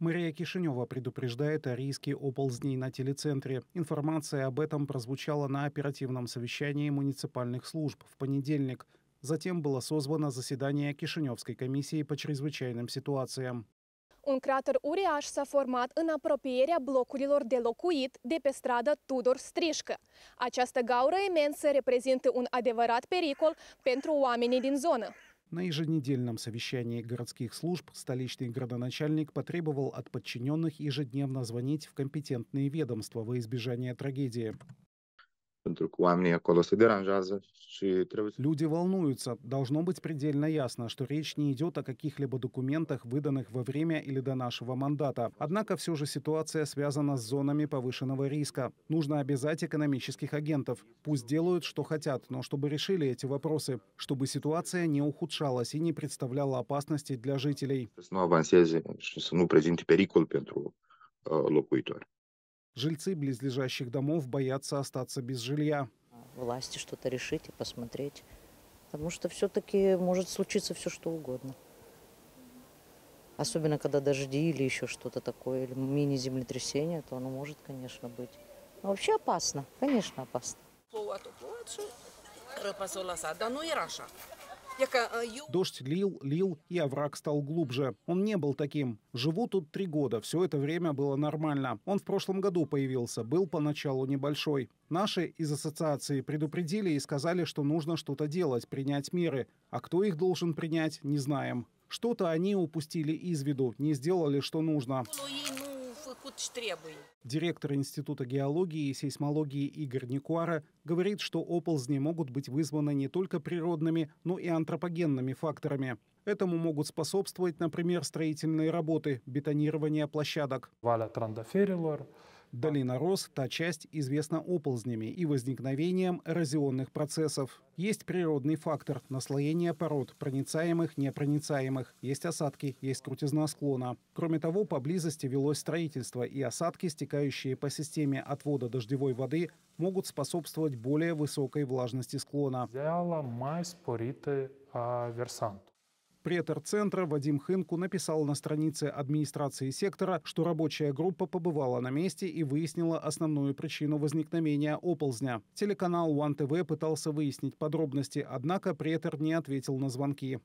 Мария Кишинева предупреждает о риске оползней на телецентре. Информация об этом прозвучала на оперативном совещании муниципальных служб в понедельник. Затем было созвано заседание Кишиневской комиссии по чрезвычайным ситуациям. Un crater uriaș s-a format în apropierea blocurilor de locuit de pe strada Tudor Strișcă. Această gaură imensă reprezintă un adevărat pericol pentru oamenii din zonă. На еженедельном совещании городских служб столичный градоначальник потребовал от подчиненных ежедневно звонить в компетентные ведомства во избежание трагедии. Люди волнуются. Должно быть предельно ясно, что речь не идет о каких-либо документах, выданных во время или до нашего мандата. Однако все же ситуация связана с зонами повышенного риска. Нужно обязать экономических агентов. Пусть делают, что хотят, но чтобы решили эти вопросы, чтобы ситуация не ухудшалась и не представляла опасности для жителей. Снова ну, президенте перикол pentru э, locuitori. Жильцы близлежащих домов боятся остаться без жилья. Власти что-то решить и посмотреть. Потому что все-таки может случиться все что угодно. Особенно, когда дожди или еще что-то такое, или мини-землетрясение, то оно может, конечно, быть. Но вообще опасно, конечно, опасно. А, Дождь лил, лил, и овраг стал глубже. Он не был таким. Живу тут три года, все это время было нормально. Он в прошлом году появился, был поначалу небольшой. Наши из ассоциации предупредили и сказали, что нужно что-то делать, принять меры. А кто их должен принять, не знаем. Что-то они упустили из виду, не сделали, что нужно. Ну, Директор Института геологии и сейсмологии Игорь Никуара говорит, что оползни могут быть вызваны не только природными, но и антропогенными факторами. Этому могут способствовать, например, строительные работы, бетонирование площадок. Долина Рос – та часть известна оползнями и возникновением эрозионных процессов. Есть природный фактор – наслоение пород, проницаемых, непроницаемых. Есть осадки, есть крутизна склона. Кроме того, поблизости велось строительство, и осадки, стекающие по системе отвода дождевой воды, могут способствовать более высокой влажности склона. Взяла май спориты а, версанту. Претор центра Вадим Хынку написал на странице администрации сектора, что рабочая группа побывала на месте и выяснила основную причину возникновения оползня. Телеканал One ТВ пытался выяснить подробности, однако претор не ответил на звонки.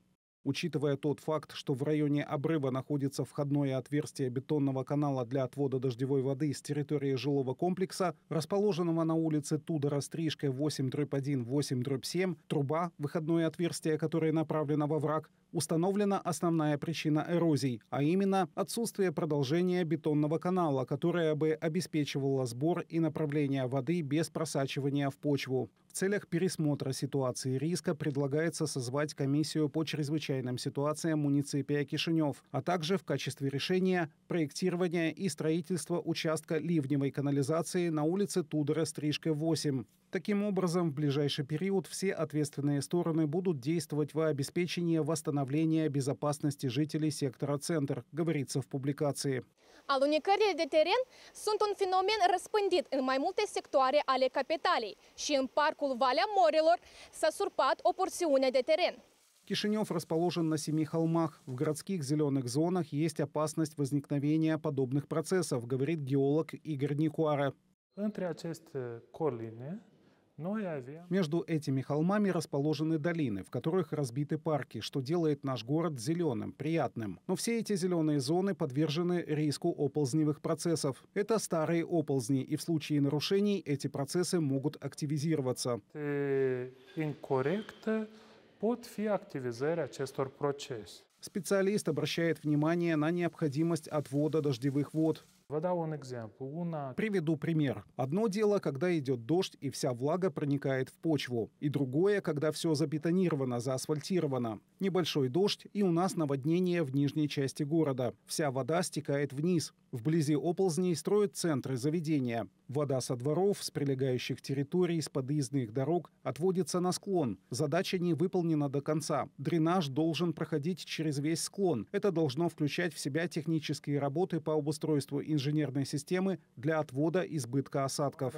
Учитывая тот факт, что в районе обрыва находится входное отверстие бетонного канала для отвода дождевой воды с территории жилого комплекса, расположенного на улице Тудора Стрижка 8-1, 8-7, труба, выходное отверстие, которое направлено во враг, установлена основная причина эрозий, а именно отсутствие продолжения бетонного канала, которое бы обеспечивало сбор и направление воды без просачивания в почву целях пересмотра ситуации риска предлагается созвать комиссию по чрезвычайным ситуациям муниципия Кишинев, а также в качестве решения проектирование и строительство участка ливневой канализации на улице Тудора Стрижка 8. Таким образом, в ближайший период все ответственные стороны будут действовать во обеспечении восстановления безопасности жителей сектора «Центр», говорится в публикации. Alunicările de teren sunt феномен fenomen răspândit în mai multe sectoare ale парку Кул Валя Морилор Сасурпат Опорсиуня Детерен. Кишинев расположен на семи холмах. В городских зеленых зонах есть опасность возникновения подобных процессов, говорит геолог Игорь Никуара. Între aceste э, coline ну Между этими холмами расположены долины, в которых разбиты парки, что делает наш город зеленым, приятным. Но все эти зеленые зоны подвержены риску оползневых процессов. Это старые оползни, и в случае нарушений эти процессы могут активизироваться. Специалист обращает внимание на необходимость отвода дождевых вод. Приведу пример. Одно дело, когда идет дождь и вся влага проникает в почву. И другое, когда все забетонировано, заасфальтировано. Небольшой дождь, и у нас наводнение в нижней части города. Вся вода стекает вниз. Вблизи оползней строят центры заведения. Вода со дворов, с прилегающих территорий, с подъездных дорог отводится на склон. Задача не выполнена до конца. Дренаж должен проходить через весь склон. Это должно включать в себя технические работы по обустройству инфраструктуры инженерной системы для отвода избытка осадков.